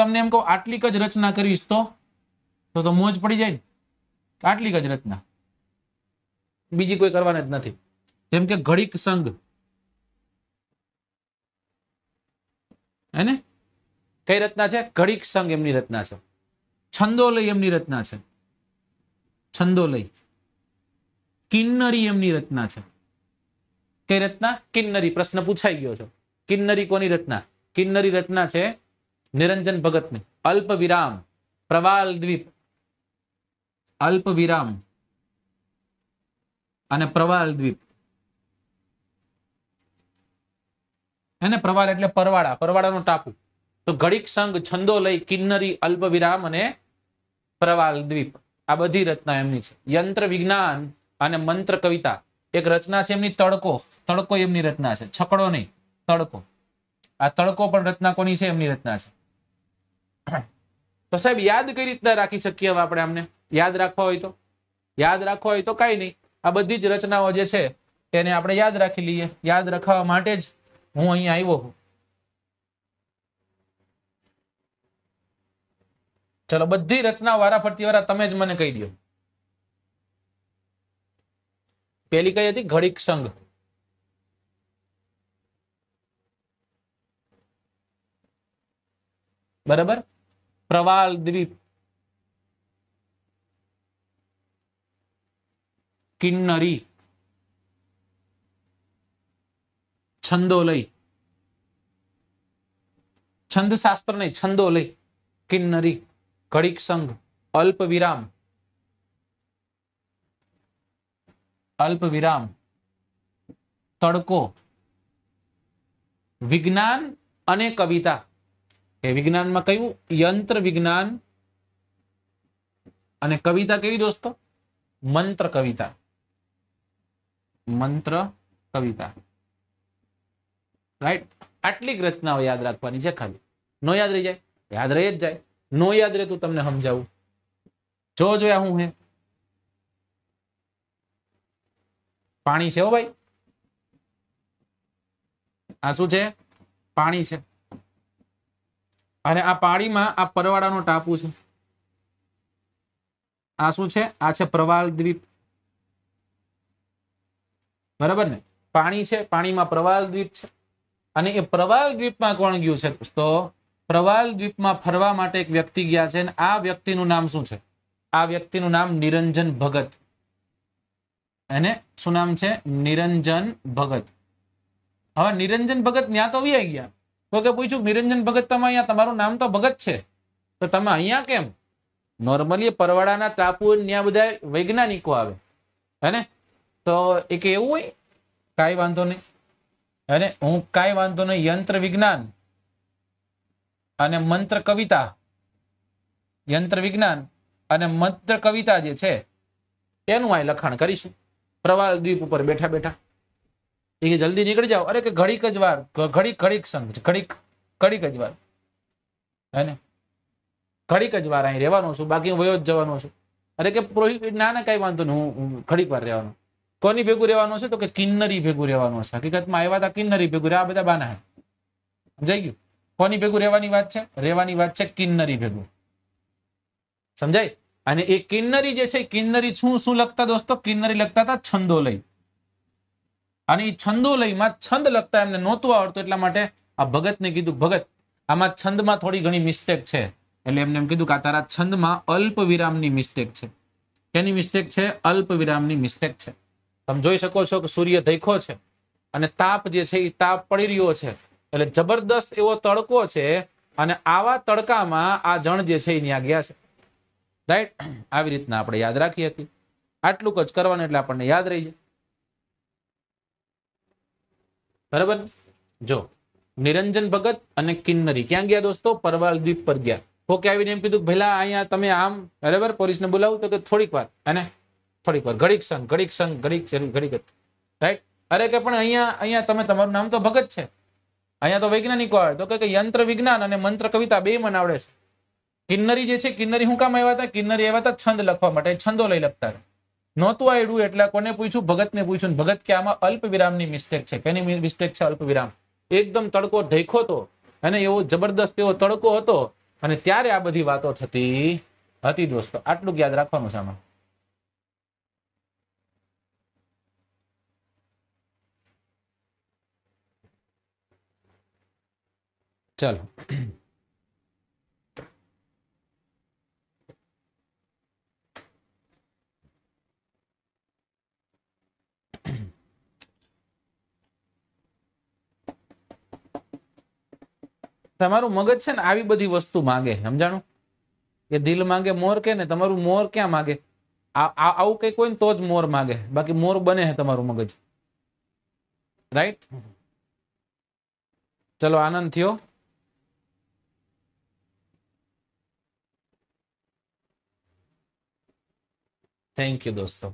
તમને એમ કહું આટલીક જ રચના કરીશ તો તો મોજ પડી જાય આટલીક જ રચના બીજી કોઈ કરવાની જ નથી જેમ કે ઘડીક સંઘ હે કઈ રચના છે ઘડીક સંઘ એમની રચના છે છંદોલય એમની રચના છે છંદોલય કિન્નરી એમની રચના છે કઈ રચના કિન્નરી પ્રશ્ન પૂછાઈ ગયો છે કિન્નરી કોની રચના કિન્નરી રચના છે નિરંજન ભગતની અલ્પ વિરામ પ્રવાલ દ્વીપ અલ્પ વિરામ અને પ્રવાલ દ્વીપ એને પ્રવાલ એટલે પરવાળા નું ટાપુ તો ઘડીક સંઘ છંદો લઈ કિન્નરી અલ્પ વિરામ અને પ્રવાલ દ્વીપ આ બધી રચના એમની છે યંત્ર વિજ્ઞાન અને મંત્ર કવિતા એક રચના છે એમની તડકો તડકો એમની રચના છે છકડો નહીં તડકો આ તડકો પણ રચના કોની છે એમની રચના છે તો સાહેબ યાદ કઈ રીતના રાખી શકીએ આપણે આમને યાદ રાખવા હોય તો યાદ રાખવા હોય તો કઈ નહીં આ બધી જ રચનાઓ જે છે તેને આપણે યાદ રાખી લઈએ યાદ રાખવા માટે જ હું અહીંયા આવ્યો છું ચલો બધી રચના વારા ફરતી વારા તમે જ મને કહી દો પેલી કઈ હતી ઘડીક સંઘ બરાબર प्रवाल द्वीप किन्नरी छंदोलई छंद शास्त्र नहीं छंदोलय किन्नरी कड़िक संघ अल्प विराम अल्प विराम तड़को विज्ञान कविता એ વિજ્ઞાનમાં કયું યંત્ર વિજ્ઞાન અને કવિતા કેવી દોસ્તો મંત્ર કવિતા મંત્ર કવિતા રાઈટ આટલી રચનાઓ યાદ રાખવાની છે ખાલી નો યાદ રહી જાય યાદ રહી જ જાય નો યાદ રહે તું તમને સમજાવું જો જોયા હું હે પાણી છે હો ભાઈ આ શું છે પાણી છે અને આ પાળીમાં આ પરવાળાનો ટાપુ છે આ શું છે આ છે પ્રવાળ દ્વીપ બરાબર ને પાણી છે પાણીમાં પ્રવાલ દ્વીપ છે અને એ પ્રવાળ દ્વીપમાં કોણ ગયું છે દોસ્તો પ્રવાળ દ્વીપમાં ફરવા માટે એક વ્યક્તિ ગયા છે અને આ વ્યક્તિનું નામ શું છે આ વ્યક્તિનું નામ નિરંજન ભગત એને શું નામ છે નિરંજન ભગત હવે નિરંજન ભગત ત્યાં તો આવી ગયા તો કે પૂછ્યું નિરંજન ભગત તમે અહીંયા તમારું નામ તો ભગત છે તો તમે અહીંયા કેમ નોર્મલી પરવાડાના ટાપુ ત્યાં બધા વૈજ્ઞાનિકો આવે હેને તો એ કે એવું હોય કાંઈ વાંધો નહીં હેને હું કાંઈ વાંધો નહીં યંત્ર વિજ્ઞાન અને મંત્ર કવિતા યંત્ર વિજ્ઞાન અને મંત્ર કવિતા જે છે એનું આ લખાણ કરીશું પ્રવાલ દ્વીપ ઉપર બેઠા બેઠા એ જલ્દી નીકળી જાઓ અરે કે ઘડીક જ વાર ઘડીક ઘડીક સંઘ ઘડીક ઘડીક જ વાર હે ઘડીક જ વાર અહીં રહેવાનો છું બાકી વયો જ જવાનો છું અરે કે પ્રોહિત ના ના કઈ વાંધો નહીં હું ઘડીક વાર રહેવાનું કોની ભેગું રહેવાનું છે તો કે કિન્નરી ભેગું રહેવાનું છે હકીકતમાં આવ્યા હતા કિન્નરી ભેગું આ બધા બાના સમજાઈ ગયું કોની ભેગું રહેવાની વાત છે રહેવાની વાત છે કિન્નરી ભેગું સમજાય અને એ કિન્નરી જે છે કિન્નરી શું શું લખતા દોસ્તો કિન્નરી લખતા હતા છંદો લઈ અને એ છંદો છંદોલયમાં છંદ લખતા એમને નહોતું આવડતું એટલા માટે આ ભગતને કીધું ભગત આમાં છંદમાં થોડી ઘણી મિસ્ટેક છે એટલે એમને એમ કીધું કે આ તારા છંદમાં અલ્પ વિરામની મિસ્ટેક છે કેની મિસ્ટેક છે અલ્પ વિરામની મિસ્ટેક છે તમે જોઈ શકો છો કે સૂર્ય ધૈખો છે અને તાપ જે છે એ તાપ પડી રહ્યો છે એટલે જબરદસ્ત એવો તડકો છે અને આવા તડકામાં આ જણ જે છે એ ત્યાં ગયા છે રાઈટ આવી રીતના આપણે યાદ રાખી હતી આટલું જ કરવાનું એટલે આપણને યાદ રહી જાય બરાબર જો નિરંજન ભગત અને કિન્નરી ક્યાં ગયા દોસ્તો પરવાલ દ્વીપ પર ગયા ઓકે આવીને એમ કીધું ભલા અહીંયા તમે આમ બરાબર પોલીસને બોલાવું તો કે થોડીક વાર અને થોડીક વાર ઘડીક સંઘ ઘડીક સંઘ ઘડીક ઘડીક રાઈટ અરે કે પણ અહીંયા અહીંયા તમે તમારું નામ તો ભગત છે અહીંયા તો વૈજ્ઞાનિકો આવે તો કે યંત્ર વિજ્ઞાન અને મંત્ર કવિતા બે મને આવડે છે કિન્નરી જે છે કિન્નરી હું કામ આવ્યા હતા કિન્નરી આવ્યા હતા છંદ લખવા માટે છંદો લઈ લખતા હતા નહોતું આવડ્યું એટલે કોને પૂછ્યું ભગત ને પૂછ્યું ભગત કે આમાં અલ્પ વિરામની મિસ્ટેક છે કેની મિસ્ટેક છે અલ્પ વિરામ એકદમ તડકો ઢેખો હતો અને એવો જબરદસ્ત એવો તડકો હતો અને ત્યારે આ બધી વાતો થતી હતી દોસ્તો આટલું યાદ રાખવાનું છે આમાં ચાલો તમારું મગજ છે ને આવી બધી વસ્તુ માંગે સમજાણું કે દિલ માંગે મોર કે ને તમારું મોર ક્યાં માંગે આવું કઈ કોઈ તો જ મોર માંગે બાકી મોર બને છે તમારું મગજ રાઈટ ચલો આનંદ થયો થેન્ક યુ દોસ્તો